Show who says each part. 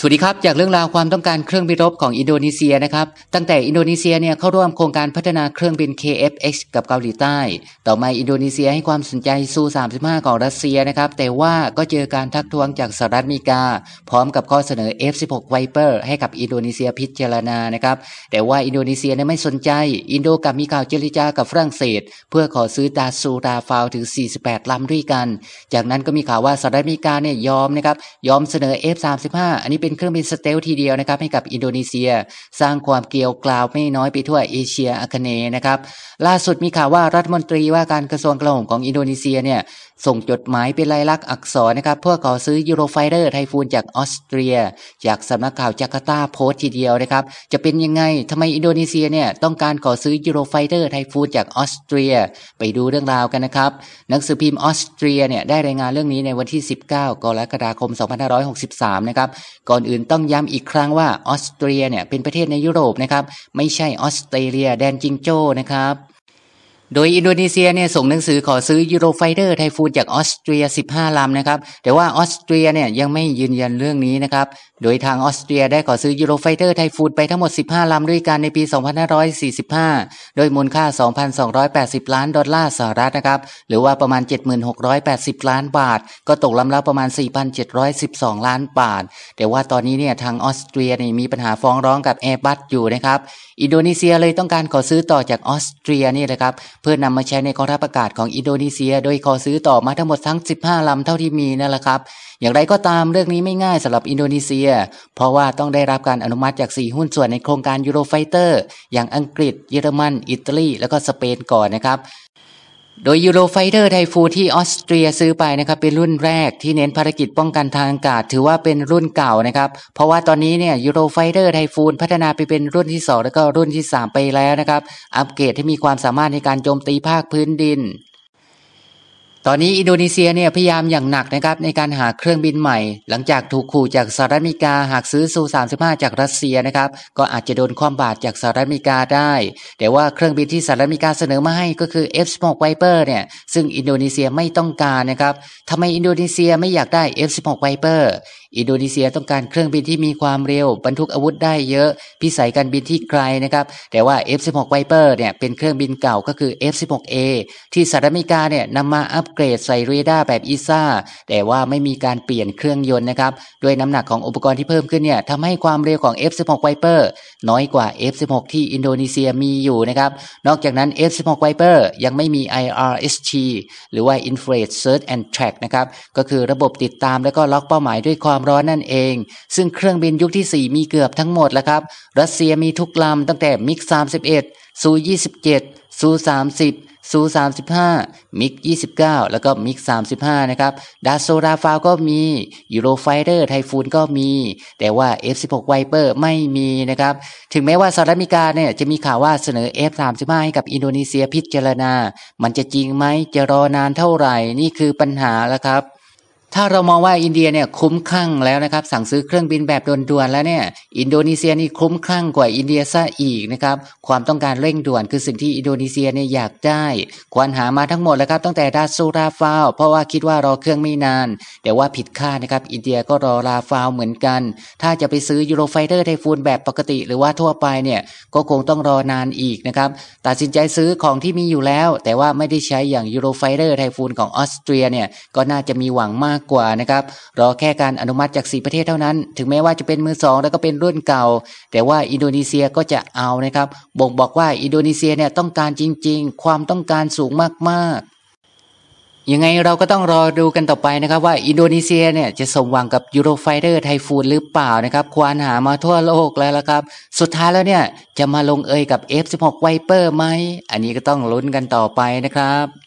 Speaker 1: สวัสดีครับ จากเรื่องราวความต้องการเครื่องบินรบของอินโดนีเซียนะครับ ตั้งแต่อินโดนีเซียเนี่ยเข้าร่วมโครงการพัฒนาเครื่องบิน KF-X กับเกาหลีใต้ ต่อมาอินโดนีเซียให้ความสนใจซู35 ของรัสเซียนะครับแต่ว่าก็เจอการทักท้วงจากสหรัฐอเมริกาพร้อมกับข้อเสนอ F-16 Viper ให้กับอินโดนีเซียพิจารณานะครับแต่ว่าอินโดนีเซียเนี่ยไม่สนใจอินโดกับมีข่าวเจรจากับฝรั่งเศส เพื่อขอซื้อดาซูดาฟาวถึง 48ลำด้วยกัน จากนั้นก็มีข่าวว่าสหรัฐอเมริกาเนี่ยยอมนะครับยอมเสนอ F-35 อันนี้เป็นเครื่องบินสเตลทีเดียวนะครับให้กับอินโดนีเซีย สร้างความเกลียวกล่าวไม่น้อยไปทั่วเอเชียอาคเนย์นะครับ ล่าสุดมีข่าวว่ารัฐมนตรีว่าการกระทรวงกลาโหมของอินโดนีเซียเนี่ยส่งจดหมายเป็นลายลักษณ์อักษรนะครับเพื่อขอซื้อยูโรไฟเดอร์ไทฟูนจากออสเตรียจากสำนักข่าวจาการ์ตาโพสต์ทีเดียวนะครับ จะเป็นยังไงทำไมอินโดนีเซียเนี่ยต้องการขอซื้อยูโรไฟเดอร์ไทฟูนจากออสเตรีย ไปดูเรื่องราวกันนะครับหนังสือพิมพ์ออสเตรียเนี่ยได้รายงานเรื่องนี้ในวันที่ 19กรกฎาคม2563นะครับก่อนอื่นต้องย้ำอีกครั้งว่าออสเตรียเนี่ยเป็นประเทศในยุโรปนะครับไม่ใช่ออสเตรเลียแดนจิงโจ้นะครับโดยอินโดนีเซียเนี่ยส่งหนังสือขอซื้อยูโรไฟเดอร์ไทฟูนจากออสเตรีย15 ลำนะครับแต่ว่าออสเตรียเนี่ยยังไม่ยืนยันเรื่องนี้นะครับโดยทางออสเตรียได้ขอซื้อยูโรไฟเตอร์ไทฟูดไปทั้งหมด 15 ลำ ด้วยกันในปี 2545 โดยมูลค่า 2,280 ล้านดอลลาร์สหรัฐนะครับ หรือว่าประมาณ 7,680 ล้านบาท ก็ตกลำละประมาณ 4,712 ล้านบาท แต่ว่าตอนนี้เนี่ยทางออสเตรียยมีปัญหาฟ้องร้องกับแอร์บัสอยู่นะครับ อินโดนีเซียเลยต้องการขอซื้อต่อจากออสเตรียนี่แหละครับ เพื่อนำมาใช้ในกองทัพอากาศของอินโดนีเซีย โดยขอซื้อต่อมาทั้งหมดทั้ง 15 ลำเท่าที่มีนั่นแหละครับอย่างไรก็ตามเรื่องนี้ไม่ง่ายสำหรับอินโดนีเซีย เพราะว่าต้องได้รับการอนุมัติจาก 4 หุ้นส่วนในโครงการยูโรไฟเตอร์อย่างอังกฤษเยอรมัน อิตาลี แล้วก็สเปนก่อนนะครับโดยยูโรไฟเตอร์ไทฟูที่ออสเตรียซื้อไปนะครับเป็นรุ่นแรกที่เน้นภารกิจป้องกันทางอากาศ ถือว่าเป็นรุ่นเก่านะครับเพราะว่าตอนนี้เนี่ยยูโรไฟเตอร์ไทฟูนพัฒนาไปเป็นรุ่นที่ 2 แล้วก็ รุ่นที่3ไปแล้วนะครับอัปเกรดให้มีความสามารถในการโจมตีภาคพื้นดินตอนนี้อินโดนีเซียเนี่ยพยายามอย่างหนักนะครับในการหาเครื่องบินใหม่ หลังจากถูกขู่จากสหรัฐอเมริกาหากซื้อซู35จากรัสเซียนะครับก็อาจจะโดนความบาดจากสหรัฐอเมริกาได้ แต่ว่าเครื่องบินที่สหรัฐอเมริกาเสนอมาให้ก็คือ F16 Viper เนี่ยซึ่งอินโดนีเซียไม่ต้องการนะครับทำไมอินโดนีเซียไม่อยากได้ f ไ6 Viper อินโดนีเซียต้องการเครื่องบินที่มีความเร็วบรรทุกอาวุธได้เยอะพิสัยการบินที่ไกลนะครับ แต่ว่า F16 Viper เนี่ยเป็นเครื่องบินเก่าก็คือ F16A ที่สหรัฐอเมริกาเนี่ยนำมาอัปเกรดใส่เรดาร์แบบอีซ่าแต่ว่าไม่มีการเปลี่ยนเครื่องยนต์นะครับ ด้วยน้ำหนักของอุปกรณ์ที่เพิ่มขึ้นเนี่ยทำให้ความเร็วของ F16 Viper น้อยกว่า F16 ที่อินโดนีเซียมีอยู่นะครับนอกจากนั้น F16 Viper ยังไม่มี IRST หรือว่า Infrared Search and Track นะครับก็คือระบบติดตามและก็ล็อกเป้าหมายด้วยความร้อนนั่นเองซึ่งเครื่องบินยุคที่ 4 มีเกือบทั้งหมดแล้วครับรัสเซียมีทุกลำตั้งแต่มิก31ซู27ซู30ซู35มิก29แล้วก็มิก35นะครับดาโซราฟาวก็มียูโรไฟเดอร์ไทฟูนก็มี แต่ว่า F16 ไวเปอร์ไม่มีนะครับถึงแม้ว่าสหรัฐอเมริกาเนี่ยจะมีข่าวว่าเสนอ F35 ให้กับอินโดนีเซียพิจารณา มันจะจริงไหมจะรอนานเท่าไหร่นี่คือปัญหาแล้วครับถ้าเรามองว่าอินเดียเนี่ยคุ้มคลั่งแล้วนะครับสั่งซื้อเครื่องบินแบบด่วนๆแล้วเนี่ยอินโดนีเซียนี่คุ้มคลั่งกว่าอินเดียซะอีกนะครับความต้องการเร่งด่วนคือสิ่งที่อินโดนีเซียเนี่ยอยากได้ ควานหามาทั้งหมดแล้วครับตั้งแต่ดโซูราฟาวเพราะว่าคิดว่ารอเครื่องไม่นาน แต่ว่าผิดคาดนะครับอินเดียก็รอราฟาวเหมือนกัน ถ้าจะไปซื้อยูโรไฟเตอร์ไทฟูนแบบปกติ หรือว่าทั่วไปเนี่ยก็คงต้องรอนานอีกนะครับตัดสินใจซื้อของที่มีอยู่แล้ว แต่ว่าไม่ได้ใช้อย่างยูโรไฟเตอร์ไทฟูนของออสเตรียเนี่ยก็น่าจะมีหวังมากากกว่านะครับรอแค่การอนุมัติจาก4ประเทศเท่านั้น ถึงแม้ว่าจะเป็นมือสองแล้วก็เป็นรุ่นเก่า แต่ว่าอินโดนีเซียก็จะเอานะครับ บ่งบอกว่าอินโดนีเซียเนี่ยต้องการจริงๆ ความต้องการสูงมากๆยังไงเราก็ต้องรอดูกันต่อไปนะครับ ว่าอินโดนีเซียเนี่ยจะสมหวังกับยูโรไฟเดอร์ไทฟูน หรือเปล่านะครับ ควานหามาทั่วโลกแล้วละครับ สุดท้ายแล้วเนี่ยจะมาลงเอยกับ F16 ไวเปอร์ไหมอันนี้ก็ต้องลุ้นกันต่อไปนะครับ